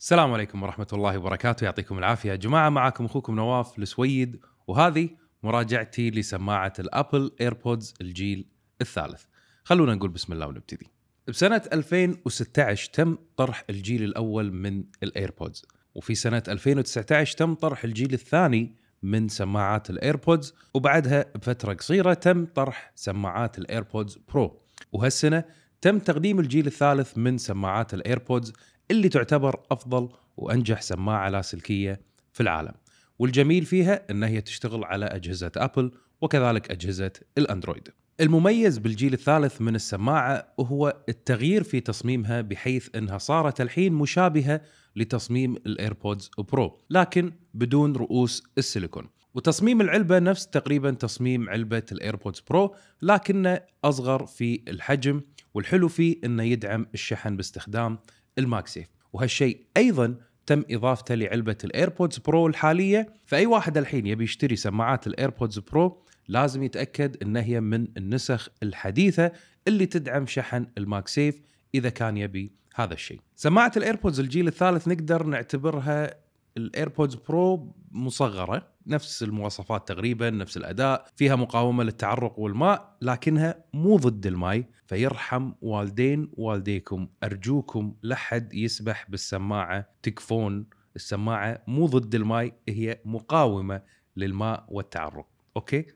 السلام عليكم ورحمة الله وبركاته يعطيكم العافية يا جماعة معكم أخوكم نواف السويد وهذه مراجعتي لسماعة الأبل إيربودز الجيل الثالث خلونا نقول بسم الله ونبتدي بسنة 2016 تم طرح الجيل الأول من الإيربودز وفي سنة 2019 تم طرح الجيل الثاني من سماعات الإيربودز وبعدها بفترة قصيرة تم طرح سماعات الإيربودز برو وهالسنة تم تقديم الجيل الثالث من سماعات الايربودز اللي تعتبر افضل وانجح سماعه لاسلكيه في العالم والجميل فيها ان هي تشتغل على اجهزه ابل وكذلك اجهزه الاندرويد المميز بالجيل الثالث من السماعه هو التغيير في تصميمها بحيث انها صارت الحين مشابهه لتصميم الايربودز برو لكن بدون رؤوس السيليكون وتصميم العلبه نفس تقريبا تصميم علبه الايربودز برو لكنه اصغر في الحجم والحلو فيه انه يدعم الشحن باستخدام الماكسيف وهالشيء ايضا تم اضافته لعلبه الايربودز برو الحاليه فاي واحد الحين يبي يشتري سماعات الايربودز برو لازم يتاكد ان هي من النسخ الحديثه اللي تدعم شحن الماكسيف اذا كان يبي هذا الشيء. سماعه الايربودز الجيل الثالث نقدر نعتبرها الايربودز برو مصغره نفس المواصفات تقريبا نفس الاداء فيها مقاومه للتعرق والماء لكنها مو ضد الماي فيرحم والدين والديكم ارجوكم لحد يسبح بالسماعه تكفون السماعه مو ضد الماي هي مقاومه للماء والتعرق اوكي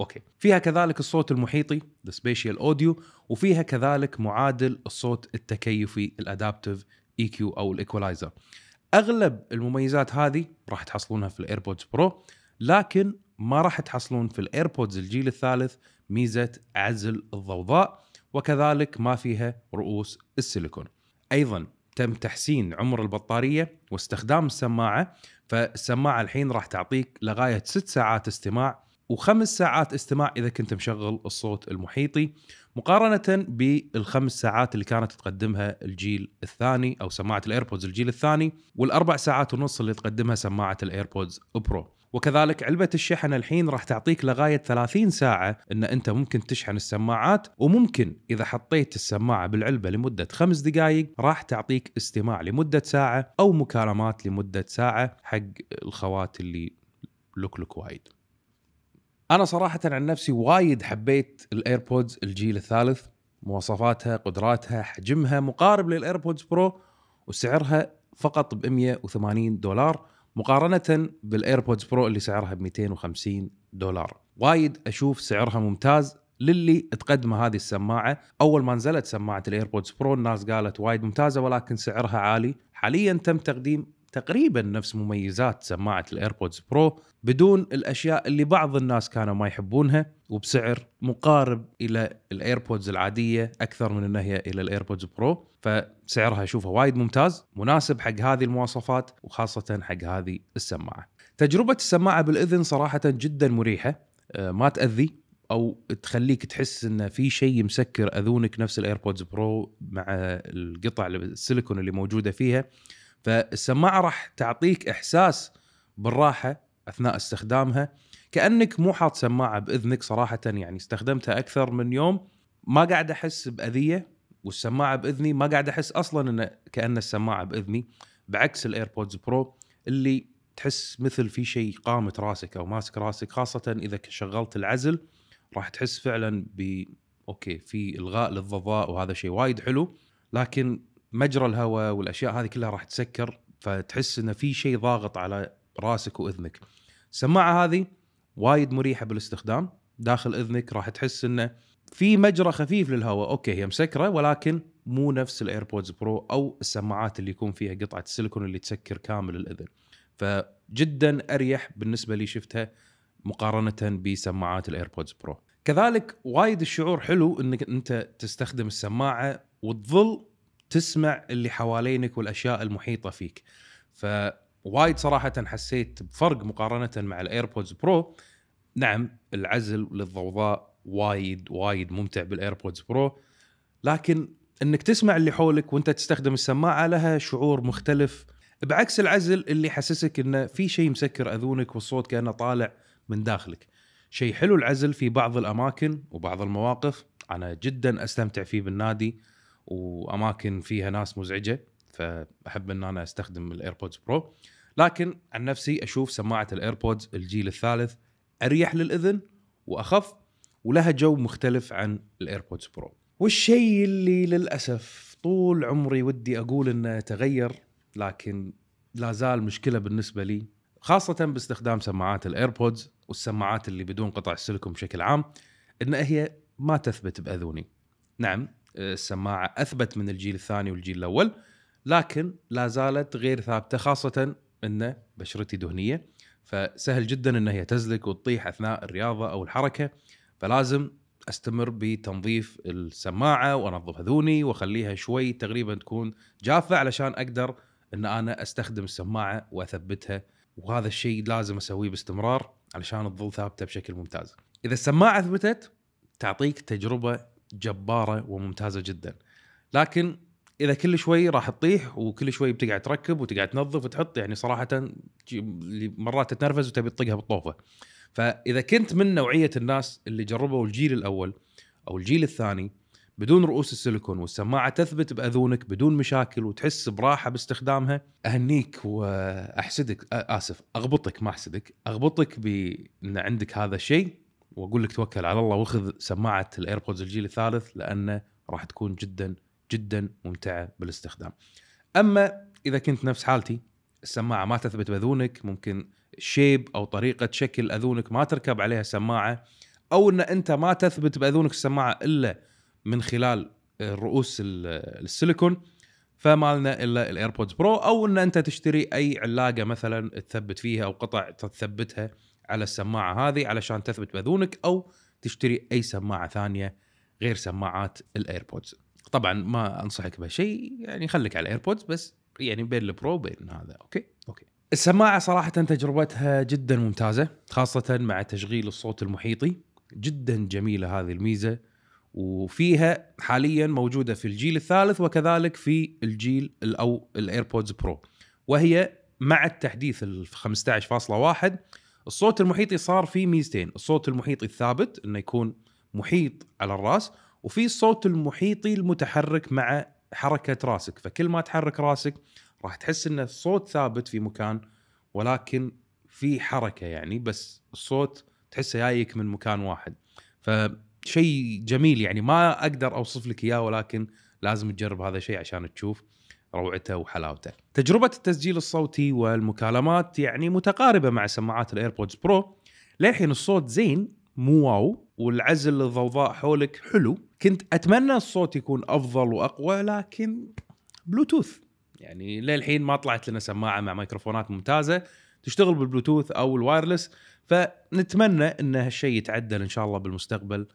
اوكي فيها كذلك الصوت المحيطي ذا سبيشال اوديو وفيها كذلك معادل الصوت التكيفي الادابتيف اي كيو او الايكولايزر اغلب المميزات هذه راح تحصلونها في الايربودز برو لكن ما راح تحصلون في الايربودز الجيل الثالث ميزه عزل الضوضاء وكذلك ما فيها رؤوس السيليكون ايضا تم تحسين عمر البطاريه واستخدام السماعه فالسماعه الحين راح تعطيك لغايه 6 ساعات استماع وخمس ساعات استماع اذا كنت مشغل الصوت المحيطي مقارنه بالخمس ساعات اللي كانت تقدمها الجيل الثاني او سماعه الايربودز الجيل الثاني والاربع ساعات ونص اللي تقدمها سماعه الايربودز برو وكذلك علبة الشحن الحين راح تعطيك لغاية 30 ساعة ان انت ممكن تشحن السماعات وممكن اذا حطيت السماعة بالعلبة لمدة خمس دقائق راح تعطيك استماع لمدة ساعة او مكالمات لمدة ساعة حق الخوات اللي لوك لوك وايد انا صراحه عن نفسي وايد حبيت الايربودز الجيل الثالث مواصفاتها قدراتها حجمها مقارب للايربودز برو وسعرها فقط ب 180 دولار مقارنه بالايربودز برو اللي سعرها ب 250 دولار وايد اشوف سعرها ممتاز للي تقدمه هذه السماعه اول ما نزلت سماعه الايربودز برو الناس قالت وايد ممتازه ولكن سعرها عالي حاليا تم تقديم تقريبا نفس مميزات سماعه الايربودز برو بدون الاشياء اللي بعض الناس كانوا ما يحبونها وبسعر مقارب الى الايربودز العاديه اكثر من انها هي الى الايربودز برو فسعرها اشوفه وايد ممتاز مناسب حق هذه المواصفات وخاصه حق هذه السماعه. تجربه السماعه بالاذن صراحه جدا مريحه آه، ما تاذي او تخليك تحس ان في شيء مسكر اذونك نفس الايربودز برو مع القطع السيليكون اللي موجوده فيها فالسماعه راح تعطيك احساس بالراحه اثناء استخدامها كانك مو حاط سماعه باذنك صراحه يعني استخدمتها اكثر من يوم ما قاعد احس باذيه والسماعه باذني ما قاعد احس اصلا ان كان السماعه باذني بعكس الايربودز برو اللي تحس مثل في شيء قامت راسك او ماسك راسك خاصه اذا شغلت العزل راح تحس فعلا ب اوكي في الغاء للضوضاء وهذا شيء وايد حلو لكن مجرى الهواء والاشياء هذه كلها راح تسكر فتحس انه في شيء ضاغط على راسك واذنك. السماعه هذه وايد مريحه بالاستخدام داخل اذنك راح تحس انه في مجرى خفيف للهواء اوكي هي مسكره ولكن مو نفس الايربودز برو او السماعات اللي يكون فيها قطعه السيليكون اللي تسكر كامل الاذن فجدا اريح بالنسبه لي شفتها مقارنه بسماعات الايربودز برو كذلك وايد الشعور حلو انك انت تستخدم السماعه وتظل تسمع اللي حوالينك والاشياء المحيطه فيك فوايد صراحه حسيت بفرق مقارنه مع الايربودز برو نعم العزل للضوضاء وايد وايد ممتع بالايربودز برو لكن انك تسمع اللي حولك وانت تستخدم السماعه لها شعور مختلف بعكس العزل اللي حسسك انه في شيء مسكر اذونك والصوت كانه طالع من داخلك شيء حلو العزل في بعض الاماكن وبعض المواقف انا جدا استمتع فيه بالنادي واماكن فيها ناس مزعجه فاحب ان انا استخدم الايربودز برو لكن عن نفسي اشوف سماعه الايربودز الجيل الثالث اريح للاذن واخف ولها جو مختلف عن الايربودز برو والشيء اللي للاسف طول عمري ودي اقول انه تغير لكن لا زال مشكله بالنسبه لي خاصه باستخدام سماعات الايربودز والسماعات اللي بدون قطع السيليكون بشكل عام ان هي ما تثبت باذوني نعم السماعه آه، اثبت من الجيل الثاني والجيل الاول لكن لا زالت غير ثابته خاصه ان بشرتي دهنيه فسهل جدا انها هي وتطيح اثناء الرياضه او الحركه فلازم استمر بتنظيف السماعه وانظف اذوني واخليها شوي تقريبا تكون جافه علشان اقدر ان انا استخدم السماعه واثبتها وهذا الشيء لازم اسويه باستمرار علشان تظل ثابته بشكل ممتاز. اذا السماعه ثبتت تعطيك تجربه جباره وممتازه جدا لكن اذا كل شوي راح تطيح وكل شوي بتقعد تركب وتقعد تنظف وتحط يعني صراحه مرات تتنرفز وتبي تطقها بالطوفه فاذا كنت من نوعيه الناس اللي جربوا الجيل الاول او الجيل الثاني بدون رؤوس السيليكون والسماعه تثبت باذونك بدون مشاكل وتحس براحه باستخدامها اهنيك واحسدك اسف اغبطك ما احسدك اغبطك بان عندك هذا الشيء واقول لك توكل على الله وخذ سماعه الايربودز الجيل الثالث لانه راح تكون جدا جدا ممتعه بالاستخدام. اما اذا كنت نفس حالتي السماعه ما تثبت باذونك ممكن شيب او طريقه شكل اذونك ما تركب عليها سماعه او ان انت ما تثبت باذونك السماعه الا من خلال رؤوس السيليكون فما لنا الا الايربودز برو او ان انت تشتري اي علاقه مثلا تثبت فيها او قطع تثبتها على السماعه هذه علشان تثبت باذونك او تشتري اي سماعه ثانيه غير سماعات الايربودز طبعا ما انصحك بهالشيء يعني خليك على الايربودز بس يعني بين البرو وبين هذا اوكي اوكي السماعه صراحه تجربتها جدا ممتازه خاصه مع تشغيل الصوت المحيطي جدا جميله هذه الميزه وفيها حاليا موجوده في الجيل الثالث وكذلك في الجيل او الايربودز برو وهي مع التحديث ال 15.1 الصوت المحيطي صار فيه ميزتين الصوت المحيطي الثابت انه يكون محيط على الراس وفي الصوت المحيطي المتحرك مع حركه راسك فكل ما تحرك راسك راح تحس ان الصوت ثابت في مكان ولكن في حركه يعني بس الصوت تحسه جايك من مكان واحد فشيء جميل يعني ما اقدر اوصف لك اياه ولكن لازم تجرب هذا الشيء عشان تشوف روعته وحلاوته تجربة التسجيل الصوتي والمكالمات يعني متقاربة مع سماعات الايربودز برو للحين الصوت زين مو واو والعزل الضوضاء حولك حلو كنت اتمنى الصوت يكون افضل واقوى لكن بلوتوث يعني للحين ما طلعت لنا سماعه مع ميكروفونات ممتازه تشتغل بالبلوتوث او الوايرلس فنتمنى ان هالشيء يتعدل ان شاء الله بالمستقبل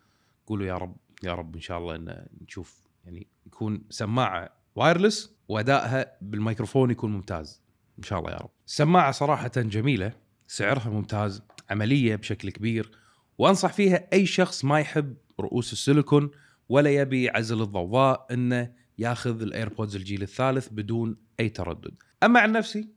قولوا يا رب يا رب ان شاء الله ان نشوف يعني يكون سماعه وايرلس وادائها بالميكروفون يكون ممتاز ان شاء الله يا رب السماعه صراحه جميله سعرها ممتاز عمليه بشكل كبير وانصح فيها اي شخص ما يحب رؤوس السيليكون ولا يبي عزل الضوضاء انه ياخذ الايربودز الجيل الثالث بدون اي تردد اما عن نفسي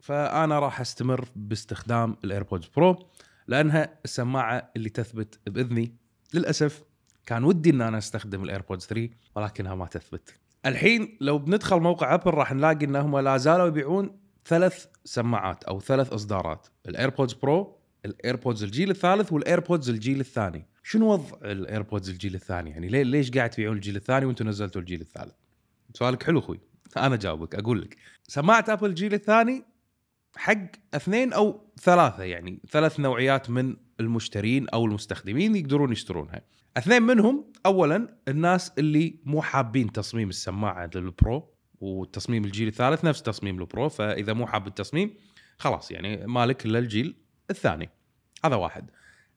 فانا راح استمر باستخدام الايربودز برو لانها السماعه اللي تثبت باذني للاسف كان ودي ان انا استخدم الايربودز 3 ولكنها ما تثبت الحين لو بندخل موقع ابل راح نلاقي انهم لا زالوا يبيعون ثلاث سماعات او ثلاث اصدارات الايربودز برو الايربودز الجيل الثالث والايربودز الجيل الثاني شنو وضع الايربودز الجيل الثاني يعني ليه ليش قاعد تبيعون الجيل الثاني وانتم نزلتوا الجيل الثالث سؤالك حلو اخوي انا جاوبك اقول لك سماعه ابل الجيل الثاني حق اثنين او ثلاثه يعني ثلاث نوعيات من المشترين او المستخدمين يقدرون يشترونها. اثنين منهم اولا الناس اللي مو حابين تصميم السماعه للبرو وتصميم الجيل الثالث نفس تصميم البرو فاذا مو حاب التصميم خلاص يعني مالك الا الجيل الثاني. هذا واحد.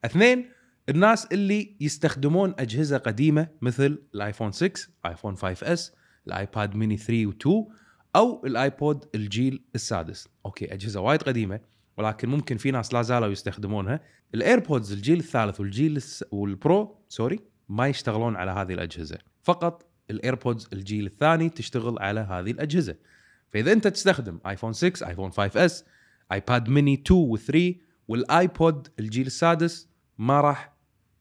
اثنين الناس اللي يستخدمون اجهزه قديمه مثل الايفون 6، ايفون 5 اس، الايباد ميني 3 و2 او الايبود الجيل السادس. اوكي اجهزه وايد قديمه ولكن ممكن في ناس لا زالوا يستخدمونها الايربودز الجيل الثالث والجيل والبرو سوري ما يشتغلون على هذه الاجهزه فقط الايربودز الجيل الثاني تشتغل على هذه الاجهزه فاذا انت تستخدم ايفون 6 ايفون 5 اس ايباد ميني 2 و3 والايبود الجيل السادس ما راح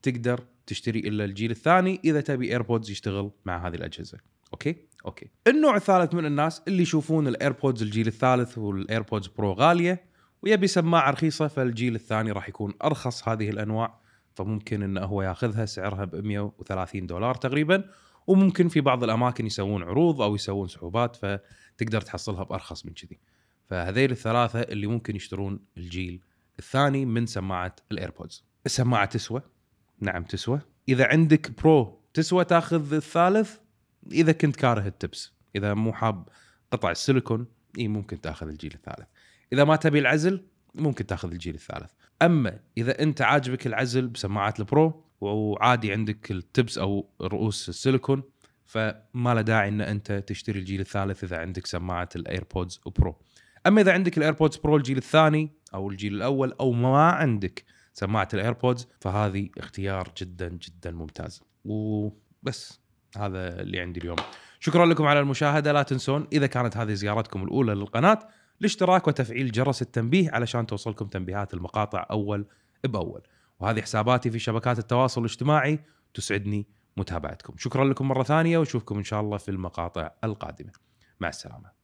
تقدر تشتري الا الجيل الثاني اذا تبي ايربودز يشتغل مع هذه الاجهزه اوكي اوكي النوع الثالث من الناس اللي يشوفون الايربودز الجيل الثالث والايربودز برو غاليه ويبي سماعه رخيصه فالجيل الثاني راح يكون ارخص هذه الانواع فممكن انه هو ياخذها سعرها ب 130 دولار تقريبا وممكن في بعض الاماكن يسوون عروض او يسوون سحوبات فتقدر تحصلها بارخص من كذي فهذيل الثلاثه اللي ممكن يشترون الجيل الثاني من سماعه الايربودز السماعه تسوى نعم تسوى اذا عندك برو تسوى تاخذ الثالث اذا كنت كاره التبس اذا مو حاب قطع السيليكون اي ممكن تاخذ الجيل الثالث اذا ما تبي العزل ممكن تاخذ الجيل الثالث اما اذا انت عاجبك العزل بسماعات البرو وعادي عندك التبس او رؤوس السيليكون فما له داعي ان انت تشتري الجيل الثالث اذا عندك سماعه الايربودز برو اما اذا عندك الايربودز برو الجيل الثاني او الجيل الاول او ما عندك سماعه الايربودز فهذه اختيار جدا جدا ممتاز وبس هذا اللي عندي اليوم شكرا لكم على المشاهده لا تنسون اذا كانت هذه زيارتكم الاولى للقناه الاشتراك وتفعيل جرس التنبيه علشان توصلكم تنبيهات المقاطع اول باول وهذه حساباتي في شبكات التواصل الاجتماعي تسعدني متابعتكم شكرا لكم مره ثانيه واشوفكم ان شاء الله في المقاطع القادمه مع السلامه